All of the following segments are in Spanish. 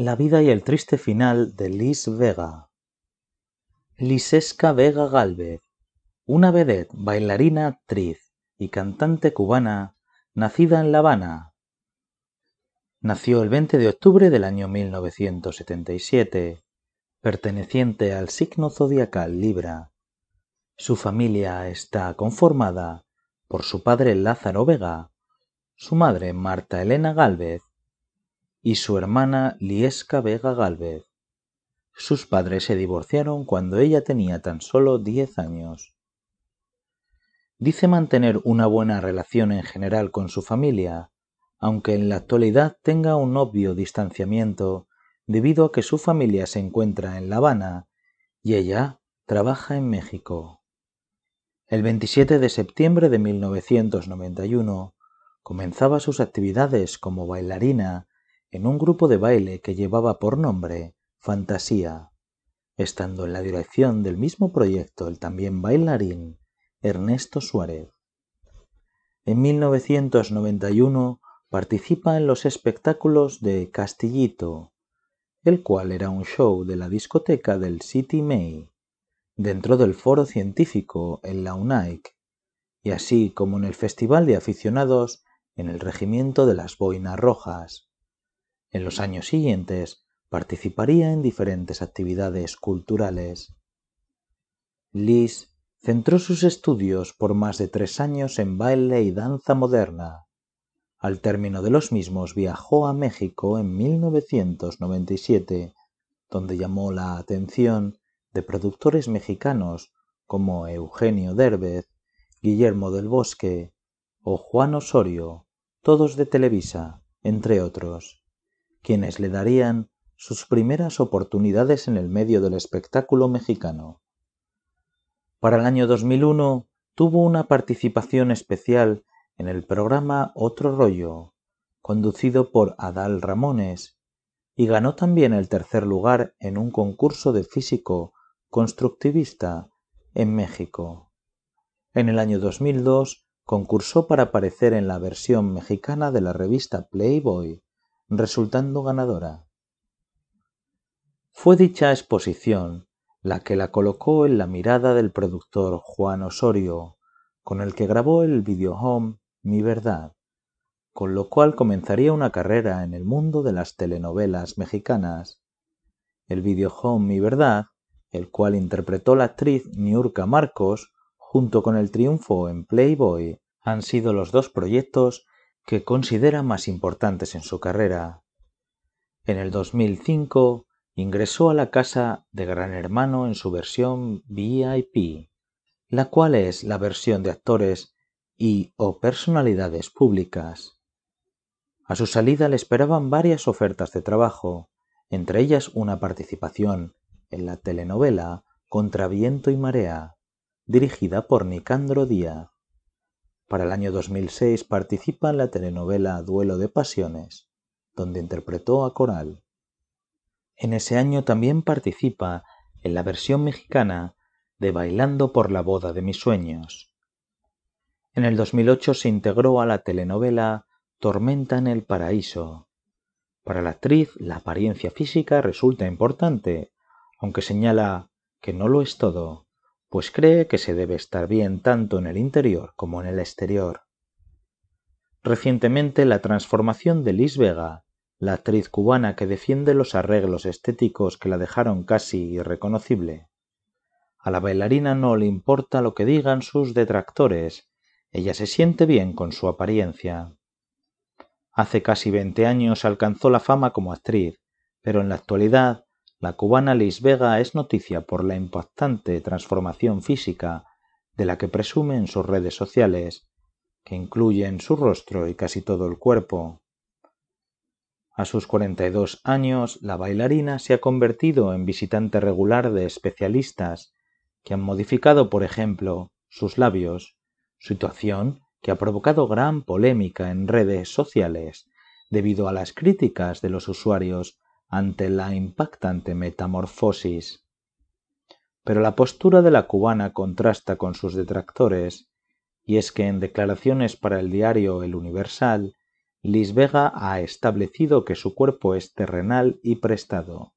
La vida y el triste final de Liz Vega. Lisesca Vega Galvez, una vedette, bailarina, actriz y cantante cubana, nacida en La Habana. Nació el 20 de octubre del año 1977, perteneciente al signo zodiacal Libra. Su familia está conformada por su padre Lázaro Vega, su madre Marta Elena Galvez y su hermana Liesca Vega Gálvez. Sus padres se divorciaron cuando ella tenía tan solo 10 años. Dice mantener una buena relación en general con su familia, aunque en la actualidad tenga un obvio distanciamiento debido a que su familia se encuentra en La Habana y ella trabaja en México. El 27 de septiembre de 1991 comenzaba sus actividades como bailarina en un grupo de baile que llevaba por nombre Fantasía, estando en la dirección del mismo proyecto el también bailarín Ernesto Suárez. En 1991 participa en los espectáculos de Castillito, el cual era un show de la discoteca del City May, dentro del foro científico en la UNAIC, y así como en el Festival de Aficionados en el Regimiento de las Boinas Rojas, en los años siguientes participaría en diferentes actividades culturales. Lis centró sus estudios por más de tres años en baile y danza moderna. Al término de los mismos viajó a México en 1997, donde llamó la atención de productores mexicanos como Eugenio Derbez, Guillermo del Bosque o Juan Osorio, todos de Televisa, entre otros quienes le darían sus primeras oportunidades en el medio del espectáculo mexicano. Para el año 2001 tuvo una participación especial en el programa Otro Rollo, conducido por Adal Ramones, y ganó también el tercer lugar en un concurso de físico constructivista en México. En el año 2002 concursó para aparecer en la versión mexicana de la revista Playboy resultando ganadora. Fue dicha exposición la que la colocó en la mirada del productor Juan Osorio, con el que grabó el video-home Mi Verdad, con lo cual comenzaría una carrera en el mundo de las telenovelas mexicanas. El video-home Mi Verdad, el cual interpretó la actriz Niurka Marcos, junto con el triunfo en Playboy, han sido los dos proyectos que considera más importantes en su carrera. En el 2005 ingresó a la casa de Gran Hermano en su versión VIP, la cual es la versión de actores y o personalidades públicas. A su salida le esperaban varias ofertas de trabajo, entre ellas una participación en la telenovela Contra viento y marea, dirigida por Nicandro Díaz. Para el año 2006 participa en la telenovela Duelo de Pasiones, donde interpretó a Coral. En ese año también participa en la versión mexicana de Bailando por la boda de mis sueños. En el 2008 se integró a la telenovela Tormenta en el Paraíso. Para la actriz, la apariencia física resulta importante, aunque señala que no lo es todo pues cree que se debe estar bien tanto en el interior como en el exterior. Recientemente la transformación de Liz Vega, la actriz cubana que defiende los arreglos estéticos que la dejaron casi irreconocible. A la bailarina no le importa lo que digan sus detractores, ella se siente bien con su apariencia. Hace casi veinte años alcanzó la fama como actriz, pero en la actualidad la cubana Liz Vega es noticia por la impactante transformación física de la que presumen sus redes sociales, que incluyen su rostro y casi todo el cuerpo. A sus 42 años, la bailarina se ha convertido en visitante regular de especialistas que han modificado, por ejemplo, sus labios, situación que ha provocado gran polémica en redes sociales debido a las críticas de los usuarios ante la impactante metamorfosis. Pero la postura de la cubana contrasta con sus detractores, y es que en declaraciones para el diario El Universal, Liz Vega ha establecido que su cuerpo es terrenal y prestado.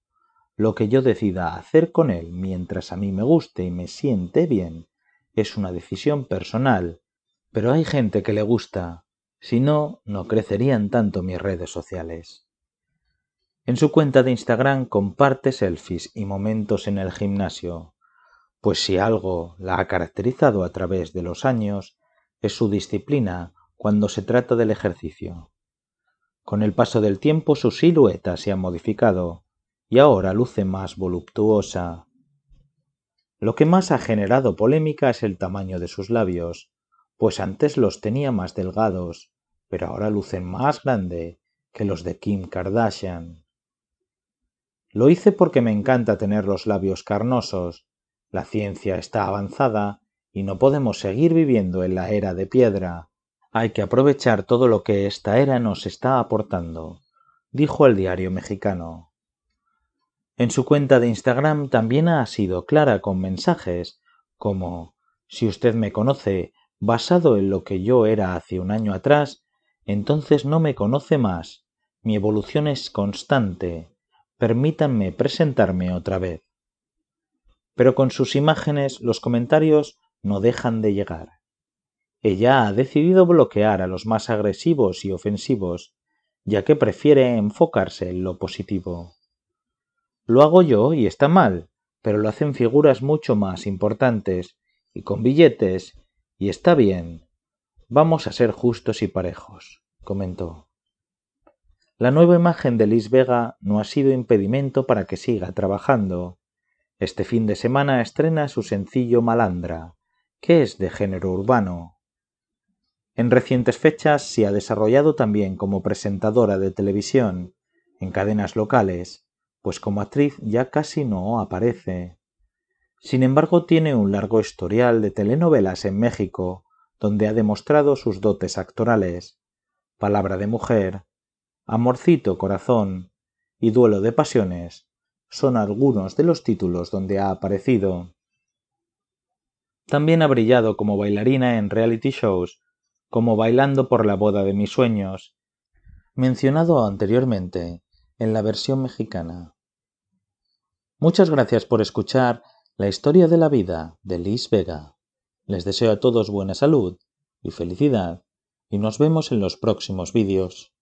Lo que yo decida hacer con él mientras a mí me guste y me siente bien es una decisión personal, pero hay gente que le gusta, si no, no crecerían tanto mis redes sociales. En su cuenta de Instagram comparte selfies y momentos en el gimnasio, pues si algo la ha caracterizado a través de los años es su disciplina cuando se trata del ejercicio. Con el paso del tiempo su silueta se ha modificado y ahora luce más voluptuosa. Lo que más ha generado polémica es el tamaño de sus labios, pues antes los tenía más delgados, pero ahora lucen más grande que los de Kim Kardashian. Lo hice porque me encanta tener los labios carnosos. La ciencia está avanzada y no podemos seguir viviendo en la era de piedra. Hay que aprovechar todo lo que esta era nos está aportando, dijo el diario mexicano. En su cuenta de Instagram también ha sido clara con mensajes como Si usted me conoce basado en lo que yo era hace un año atrás, entonces no me conoce más. Mi evolución es constante permítanme presentarme otra vez. Pero con sus imágenes los comentarios no dejan de llegar. Ella ha decidido bloquear a los más agresivos y ofensivos, ya que prefiere enfocarse en lo positivo. Lo hago yo y está mal, pero lo hacen figuras mucho más importantes y con billetes, y está bien. Vamos a ser justos y parejos, comentó. La nueva imagen de Liz Vega no ha sido impedimento para que siga trabajando. Este fin de semana estrena su sencillo Malandra, que es de género urbano. En recientes fechas se ha desarrollado también como presentadora de televisión, en cadenas locales, pues como actriz ya casi no aparece. Sin embargo, tiene un largo historial de telenovelas en México, donde ha demostrado sus dotes actorales. Palabra de mujer, Amorcito Corazón y Duelo de Pasiones son algunos de los títulos donde ha aparecido. También ha brillado como bailarina en reality shows, como Bailando por la boda de mis sueños, mencionado anteriormente en la versión mexicana. Muchas gracias por escuchar la historia de la vida de Liz Vega. Les deseo a todos buena salud y felicidad y nos vemos en los próximos vídeos.